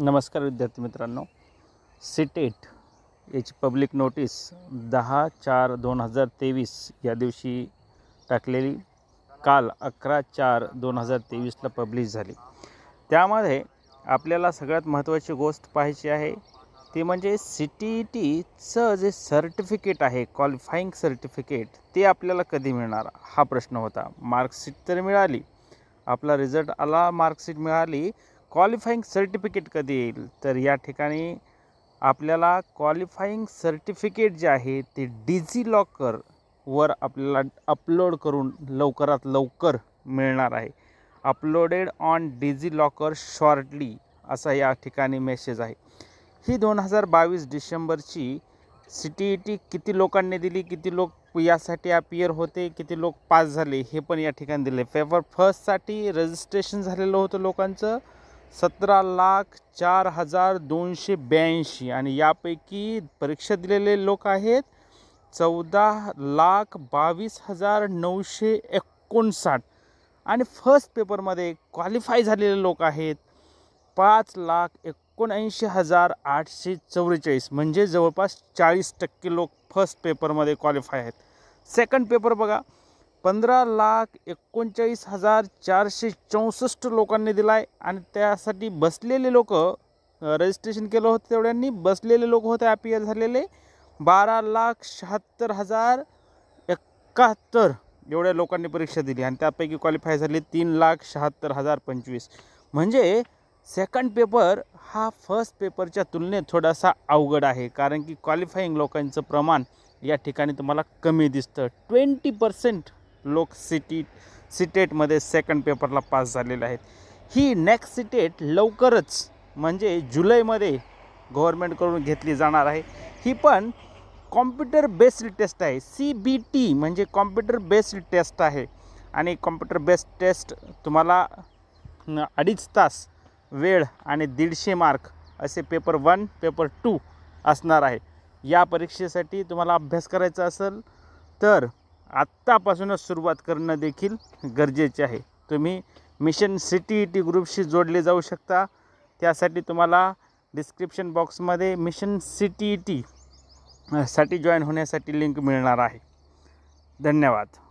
नमस्कार विद्यार्थी मित्रांनो सिटेट याची पब्लिक नोटीस दहा चार दोन हजार तेवीस या दिवशी टाकलेली काल अकरा चार दोन हजार तेवीसला पब्लिश झाली त्यामध्ये आपल्याला सगळ्यात महत्त्वाची गोष्ट पाहायची आहे ती म्हणजे सी टी टीचं जे सर्टिफिकेट आहे क्वालिफाईंग सर्टिफिकेट ते आपल्याला कधी मिळणार हा प्रश्न होता मार्कशीट तर मिळाली आपला रिझल्ट आला मार्कशीट मिळाली क्वालिफाईंग सर्टिफिकेट कधी येईल तर या ठिकाणी आपल्याला क्वालिफाईंग सर्टिफिकेट जे आहे ते लॉकर वर आपल्याला अपलोड करून लवकरात लवकर मिळणार आहे uploaded on DigiLocker shortly असा या ठिकाणी मेसेज आहे ही दोन हजार बावीस डिसेंबरची सी टी ई टी किती लोकांनी दिली किती लोक यासाठी अपियर होते किती लोक पास झाले हे पण या ठिकाणी दिले पेपर फर्स्टसाठी रजिस्ट्रेशन झालेलं होतं लोकांचं सतरा लाख चार हजार दोनशे ब्याऐंशी आणि यापैकी परीक्षा दिलेले लोक आहेत चौदा लाख बावीस हजार नऊशे एकोणसाठ आणि फर्स्ट पेपरमध्ये क्वालिफाय झालेले लोक आहेत पाच लाख एकोणऐंशी हजार आठशे चौवेचाळीस म्हणजे जवळपास चाळीस टक्के लोक फर्स्ट पेपरमध्ये क्वालिफाय आहेत सेकंड पेपर बघा पंधरा लाख एकोणचाळीस हजार चारशे चौसष्ट लोकांनी दिला आहे आणि त्यासाठी बसलेले लोक रजिस्ट्रेशन केलं होतं तेवढ्यांनी बसलेले लोक होते अपील झालेले बारा लाख शहात्तर हजार एकाहत्तर एवढ्या लोकांनी परीक्षा दिली आणि त्यापैकी क्वालिफाय झाले तीन लाख शहात्तर हजार पंचवीस म्हणजे सेकंड पेपर हा फर्स्ट पेपरच्या तुलनेत थोडासा अवघड आहे कारण की क्वालिफाईंग लोकांचं प्रमाण या ठिकाणी तुम्हाला कमी दिसतं ट्वेंटी पर्सेंट लोक सिटी सिटेटमध्ये सेकंड पेपरला पास झालेले आहेत ही नेक्स्ट सिटेट लवकरच म्हणजे जुलैमध्ये गव्हर्मेंटकडून घेतली जाणार आहे ही पण कॉम्प्युटर बेस्ड टेस्ट आहे सी बी टी म्हणजे कॉम्प्युटर बेस्ड टेस्ट आहे आणि कॉम्प्युटर बेस्ड टेस्ट तुम्हाला अडीच तास वेळ आणि दीडशे मार्क असे पेपर वन पेपर टू असणार आहे या परीक्षेसाठी तुम्हाला अभ्यास करायचा असेल तर आत्तापासूनच सुरुवात करणं देखील गरजेचे आहे तुम्ही मिशन सिटी ई टी ग्रुपशी जोडले जाऊ शकता त्यासाठी तुम्हाला डिस्क्रिप्शन बॉक्समध्ये मिशन सिटी ई टी साठी जॉईन होण्यासाठी लिंक मिळणार आहे धन्यवाद